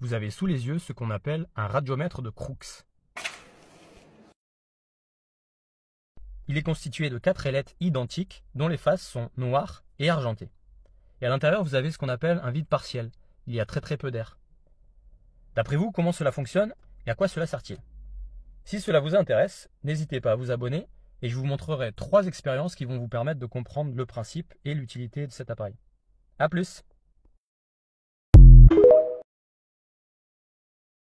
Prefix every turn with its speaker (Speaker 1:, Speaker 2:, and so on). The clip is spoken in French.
Speaker 1: vous avez sous les yeux ce qu'on appelle un radiomètre de Crookes. Il est constitué de quatre ailettes identiques dont les faces sont noires et argentées. Et à l'intérieur, vous avez ce qu'on appelle un vide partiel. Il y a très très peu d'air. D'après vous, comment cela fonctionne et à quoi cela sert-il Si cela vous intéresse, n'hésitez pas à vous abonner et je vous montrerai trois expériences qui vont vous permettre de comprendre le principe et l'utilité de cet appareil. A plus